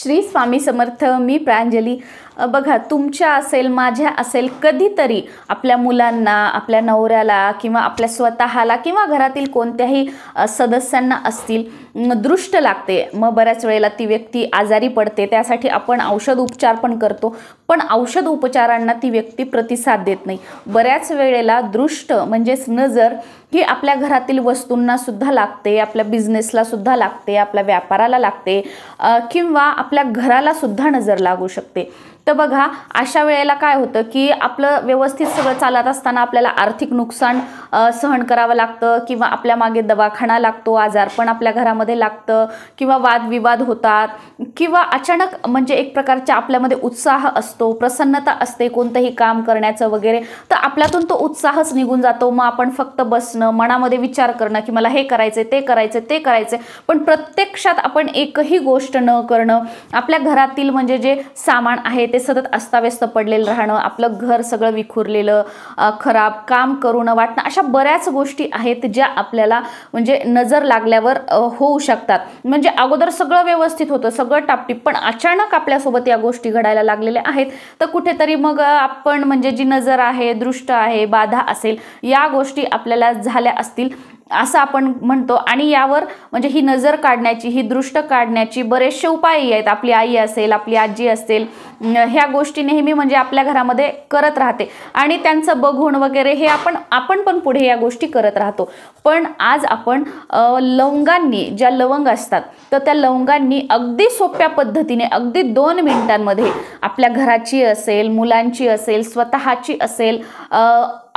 श्री स्वामी समर्थ मी प्रांजली बघा तुमच्या असेल माझ्या असेल कधीतरी आपल्या मुलांना आपल्या नवऱ्याला किंवा आपल्या स्वतःला किंवा घरातील कोणत्याही सदस्यांना असतील दृष्ट लागते मग बऱ्याच वेळेला ती व्यक्ती आजारी पडते त्यासाठी आपण औषध उपचार पण करतो पण औषध उपचारांना ती व्यक्ती प्रतिसाद देत नाही बऱ्याच वेळेला दृष्ट म्हणजेच नजर ही आपल्या घरातील वस्तूंना सुद्धा लागते आपल्या बिझनेसला सुद्धा लागते आपल्या व्यापाराला लागते किंवा आपल्या घराला सुद्धा नजर लागू शकते तर बघा अशा वेळेला काय होतं की आपलं व्यवस्थित सगळं चालत असताना आपल्याला आर्थिक नुकसान सहन करावं लागतं किंवा आपल्या मागे दवाखाना लागतो आजार पण आपल्या घरामध्ये लागतं किंवा वादविवाद होतात किंवा अचानक म्हणजे एक प्रकारच्या आपल्यामध्ये उत्साह असतो प्रसन्नता असते कोणतंही काम करण्याचं वगैरे तर आपल्यातून तो उत्साहच निघून जातो मग आपण फक्त बसणं मनामध्ये विचार करणं की मला हे करायचं ते करायचं ते करायचं पण प्रत्यक्षात आपण एकही गोष्ट न करणं आपल्या घरातील म्हणजे जे सामान आहेत ते सतत अस्ताव्यस्त पडलेलं राहणं आपलं घर सगळं विखुरलेलं खराब काम करू न वाटणं अशा बऱ्याच गोष्टी आहेत ज्या आपल्याला म्हणजे नजर लागल्यावर होऊ शकतात म्हणजे अगोदर सगळं व्यवस्थित होतं सगळं टापटीप पण अचानक आपल्यासोबत या गोष्टी घडायला लागलेल्या आहेत तर कुठेतरी मग आपण म्हणजे जी नजर आहे दृष्ट आहे बाधा असेल या गोष्टी आपल्याला झाल्या असतील असं आपण म्हणतो आणि यावर म्हणजे ही नजर काढण्याची ही दृष्ट काढण्याची बरेचसे उपाय आहेत आपली आई असेल आपली आजी असेल ह्या गोष्टी नेहमी म्हणजे आपल्या घरामध्ये करत राहते आणि त्यांचं बघून वगैरे हे आपण आपण पण पुढे या गोष्टी करत राहतो पण आज आपण लवंगांनी ज्या लवंग असतात तर त्या लवंगांनी अगदी सोप्या पद्धतीने अगदी दोन मिनिटांमध्ये आपल्या घराची असेल मुलांची असेल स्वतःची असेल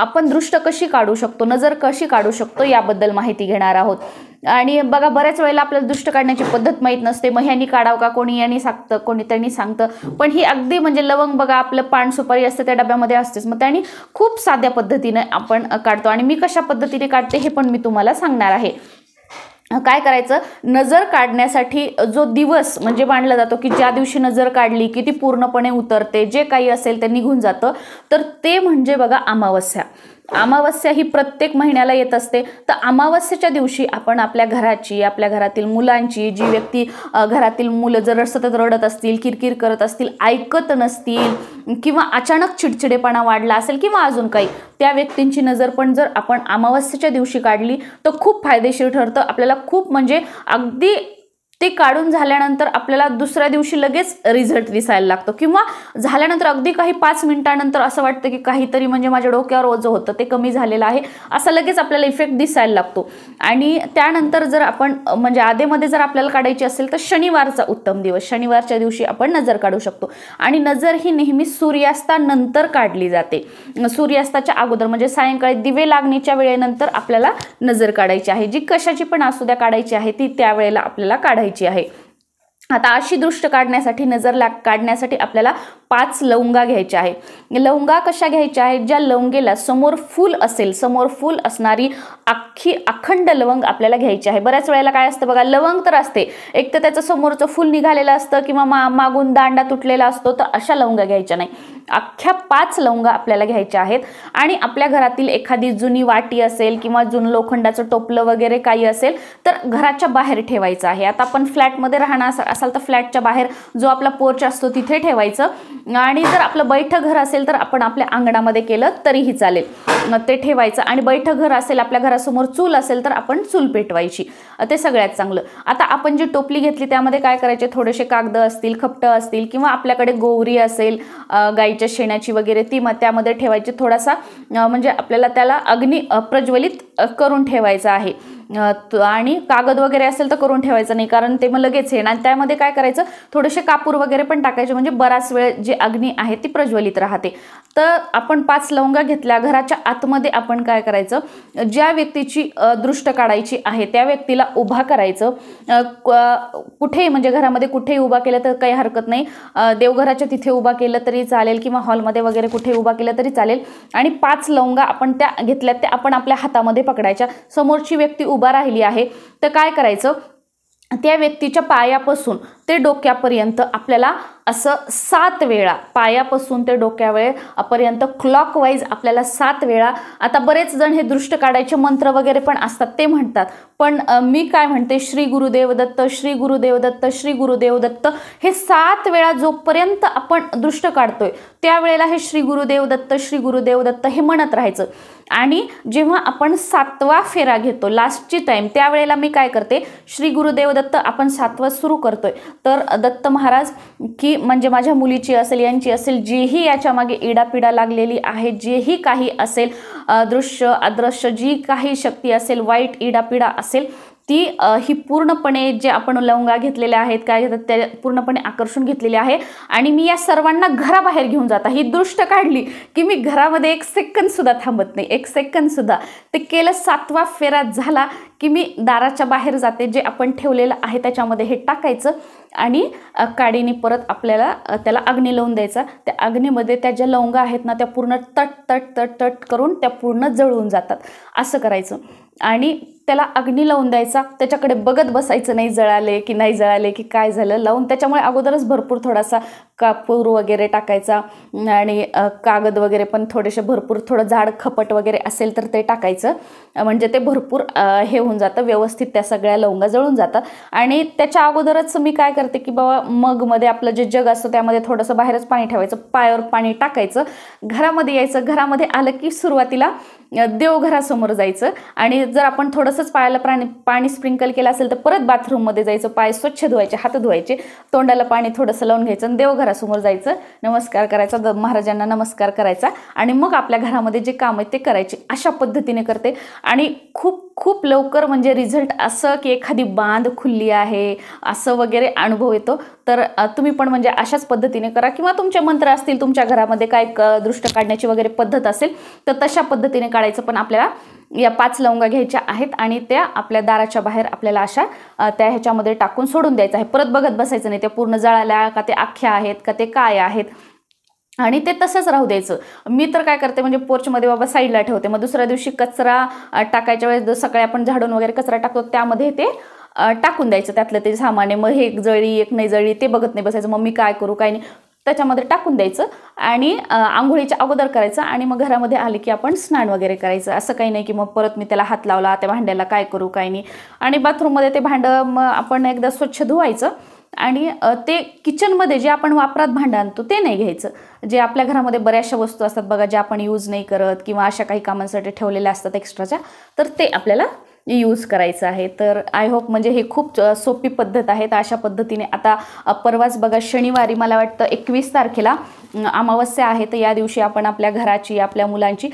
आपण दृष्ट कशी काढू शकतो नजर कशी काढू शकतो याबद्दल माहिती घेणार आहोत आणि बघा बऱ्याच वेळेला आपल्याला दृष्ट काढण्याची पद्धत माहीत नसते मग ह्यांनी काढावं का कोणी यांनी सांगतं कोणी त्यांनी सांगतं पण ही अगदी म्हणजे लवंग बघा आपलं पान सुपारी असतं त्या डब्यामध्ये असतेच मग त्यांनी खूप साध्या पद्धतीने आपण काढतो आणि मी कशा पद्धतीने काढते हे पण मी तुम्हाला सांगणार आहे काय करायचं नजर काढण्यासाठी जो दिवस म्हणजे मांडला जातो की ज्या दिवशी नजर काढली की ती पूर्णपणे उतरते जे काही असेल ते निघून जातं तर ते म्हणजे बघा अमावस्या अमावस्या ही प्रत्येक महिन्याला येत असते तर अमावस्याच्या दिवशी आपण आपल्या घराची आपल्या घरातील मुलांची जी व्यक्ती घरातील मुलं जर सतत रडत असतील किरकिर करत असतील ऐकत नसतील किंवा अचानक चिडचिडेपणा वाढला असेल किंवा अजून काही त्या व्यक्तींची नजर पण जर आपण अमावस्याच्या दिवशी काढली तर खूप फायदेशीर ठरतं आपल्याला खूप म्हणजे अगदी ते काढून झाल्यानंतर आपल्याला दुसऱ्या दिवशी लगेच रिझल्ट दिसायला लागतो किंवा झाल्यानंतर अगदी काही पाच मिनिटानंतर असं वाटतं की काहीतरी म्हणजे माझ्या डोक्यावर ओझं होतं ते कमी झालेलं आहे असा लगेच आपल्याला इफेक्ट दिसायला लागतो आणि त्यानंतर जर आपण म्हणजे आधेमध्ये जर आपल्याला काढायची असेल तर शनिवारचा उत्तम दिवस शनिवारच्या दिवशी आपण नजर काढू शकतो आणि नजर ही नेहमी सूर्यास्तानंतर काढली जाते सूर्यास्ताच्या अगोदर म्हणजे सायंकाळी दिवे लागण्याच्या वेळेनंतर आपल्याला नजर काढायची आहे जी कशाची पण असू द्या काढायची आहे ती त्यावेळेला आपल्याला काढायची करायची आहे आता अशी दृष्ट काढण्यासाठी नजर लाग काढण्यासाठी आपल्याला पाच लवंगा घ्यायच्या आहेत लवंगा कशा घ्यायच्या आहेत ज्या लवंगेला समोर फुल असेल समोर फुल असणारी अख्खी अखंड लवंग आपल्याला घ्यायची आहे बऱ्याच वेळेला काय असतं बघा लवंग तर असते एक तर त्याचं समोरचं फुल निघालेलं असतं किंवा मा मागून दांडा तुटलेला असतो तर अशा लवंगा घ्यायच्या नाही अख्ख्या पाच लवंगा आपल्याला घ्यायच्या आहेत आणि आपल्या घरातील एखादी जुनी वाटी असेल किंवा जुनं लोखंडाचं टोपलं वगैरे काही असेल तर घराच्या बाहेर ठेवायचं आहे आता आपण फ्लॅटमध्ये राहणार असाल तर फ्लॅटच्या बाहेर जो आपला पोर्च असतो तिथे ठेवायचं आणि जर आपलं बैठ घर असेल तर आपण आपल्या अंगणामध्ये केलं तरीही चालेल ते ठेवायचं आणि बैठक घर असेल आपल्या घरासमोर चूल असेल तर आपण चूल पेटवायची ते सगळ्यात चांगलं आता आपण जी टोपली घेतली त्यामध्ये काय करायचे थोडेसे कागद असतील खपटं असतील किंवा आपल्याकडे गोवरी असेल गाईच्या शेणाची वगैरे ती मग त्यामध्ये ठेवायची थोडासा म्हणजे आपल्याला त्याला अग्नी प्रज्वलित करून ठेवायचा आहे आणि कागद वगैरे असेल तर करून ठेवायचं नाही कारण ते मग लगेच येणार आणि त्यामध्ये काय करायचं थोडेसे कापूर वगैरे पण टाकायचे म्हणजे बराच वेळ जे जी अग्नी आहे ती प्रज्वलित राहते तर आपण पाच लवंगा घेतल्या घराच्या आतमध्ये आपण काय करायचं ज्या व्यक्तीची दृष्ट काढायची आहे त्या व्यक्तीला उभा करायचं कुठेही म्हणजे घरामध्ये कुठेही उभा केलं तर काही हरकत नाही देवघराच्या तिथे उभा केलं तरी चालेल किंवा हॉलमध्ये वगैरे कुठे उभा केलं तरी चालेल आणि पाच लवंगा आपण त्या घेतल्यात त्या आपण आपल्या हातामध्ये पकडायच्या समोरची व्यक्ती उभा राहिली आहे तर काय करायचं त्या व्यक्तीच्या पायापासून ते डोक्यापर्यंत आपल्याला असं सात वेळा पायापासून ते डोक्यावेळे पर्यंत क्लॉकवाईज आपल्याला सात वेळा आता बरेच जण हे दृष्ट काढायचे मंत्र वगैरे पण असतात ते म्हणतात पण मी काय म्हणते श्री गुरुदेवदत्त श्री गुरुदेवदत्त श्री गुरुदेवदत्त हे सात वेळा जोपर्यंत आपण दृष्ट काढतोय त्यावेळेला हे श्री गुरुदेवदत्त श्री गुरुदेवदत्त हे म्हणत राहायचं आणि जेव्हा आपण सातवा फेरा घेतो लास्टची टाईम त्यावेळेला मी काय करते श्री गुरुदेवदत्त आपण सातवा सुरू करतोय तर दत्त महाराज की म्हणजे माझ्या मुलीची असेल यांची असेल जीही याच्यामागे इडापिडा लागलेली आहे जेही काही असेल दृश्य अदृश्य जी काही शक्ती असेल वाईट इडापिडा असेल ती ही पूर्णपणे जे आपण लवंगा घेतलेल्या आहेत काय घेतात त्या पूर्णपणे आकर्षून घेतलेली आहे आणि मी या सर्वांना घराबाहेर घेऊन जाता ही दृष्ट काढली की मी घरामध्ये एक सेकंदसुद्धा थांबत नाही एक सेकंदसुद्धा ते केलं सातवा फेरा झाला की मी दाराच्या बाहेर जाते जे आपण ठेवलेलं आहे त्याच्यामध्ये हे टाकायचं आणि काडीने परत आपल्याला त्याला अग्नी लावून द्यायचा त्या अग्नीमध्ये त्या ज्या लवंगा आहेत ना त्या पूर्ण तट तट तट तट करून त्या पूर्ण जळून जातात असं करायचं आणि त्याला अग्नी लावून द्यायचा त्याच्याकडे बघत बसायचं नाही जळाले की नाही जळाले की काय झालं लावून त्याच्यामुळे अगोदरच भरपूर थोडासा कापूर वगैरे टाकायचा आणि कागद वगैरे पण थोडेसे भरपूर थोडं झाड खपट वगैरे असेल तर ते टाकायचं म्हणजे ते भरपूर हे होऊन जातं व्यवस्थित त्या सगळ्या लवंगा जळून जातात आणि त्याच्या अगोदरच मी काय करतो करते की बाबा मगमध्ये आपलं जे जग असतं त्यामध्ये थोडंसं बाहेरच पाणी ठेवायचं पायावर पाणी टाकायचं घरामध्ये यायचं घरामध्ये आलं की सुरुवातीला देवघरासमोर जायचं आणि जर आपण थोडंसंच पायाला प्राणी पाणी स्प्रिंकल केलं असेल तर परत बाथरूममध्ये जायचं पाय स्वच्छ धुवायचे हात धुवायचे तोंडाला पाणी थोडंसं लावून घ्यायचं आणि देवघरासमोर जायचं नमस्कार करायचा महाराजांना नमस्कार करायचा आणि मग आपल्या घरामध्ये जे काम आहे ते करायचे अशा पद्धतीने करते आणि खूप खूप लवकर म्हणजे रिझल्ट असं की एखादी बांध खुल्ली आहे असं वगैरे अनुभव येतो तर तुम्ही पण म्हणजे अशाच पद्धतीने करा किंवा तुमचे मंत्र असतील तुमच्या घरामध्ये काय दृष्ट काढण्याची वगैरे पद्धत असेल तर तशा पद्धतीने काढायचं पण आपल्याला या पाच लवंगा घ्यायच्या आहेत आणि त्या आपल्या दाराच्या बाहेर आपल्याला अशा त्या ह्याच्यामध्ये टाकून सोडून द्यायचं आहे परत बघत बसायचं नाही त्या पूर्ण जळाल्या का ते आख्या आहेत का ते काय आहेत आणि ते तसंच राहू द्यायचं मी तर काय करते म्हणजे पोर्चमध्ये बाबा साईडला ठेवते मग दुसऱ्या दिवशी कचरा टाकायच्या वेळेस सकाळी आपण झाडून वगैरे कचरा टाकतो त्यामध्ये ते टाकून द्यायचं त्यातलं ते सामान मग एक जळी एक नाही जळी ते बघत नाही बसायचं मग मी काय करू काय नाही त्याच्यामध्ये टाकून द्यायचं आणि आंघोळीच्या अगोदर करायचं आणि मग घरामध्ये आले की आपण स्नान वगैरे करायचं असं काही नाही की मग परत मी त्याला हात लावला त्या भांड्याला काय करू काय नाही आणि बाथरूममध्ये ते भांडं मग आपण एकदा स्वच्छ धुवायचं आणि ते किचनमध्ये जे आपण वापरात भांडं आणतो ते नाही घ्यायचं जे आपल्या घरामध्ये बऱ्याचशा वस्तू असतात बघा ज्या आपण यूज नाही करत किंवा अशा काही कामांसाठी ठेवलेल्या असतात एक्स्ट्राच्या तर ते आपल्याला यूज करायचं आहे तर आय होप म्हणजे हे खूप सोपी पद्धत आहे तर अशा पद्धतीने आता परवाच बघा शनिवारी मला वाटतं एकवीस तारखेला अमावस्या आहे तर या दिवशी आपण आपल्या घराची आपल्या मुलांची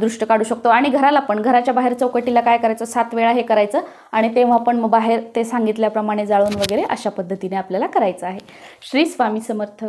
दृष्ट काढू शकतो आणि घराला पण घराच्या बाहेर चौकटीला काय करायचं सात वेळा हे करायचं आणि तेव्हा पण मग बाहेर ते सांगितल्याप्रमाणे जाळून वगैरे अशा पद्धतीने आपल्याला करायचं आहे श्री स्वामी समर्थ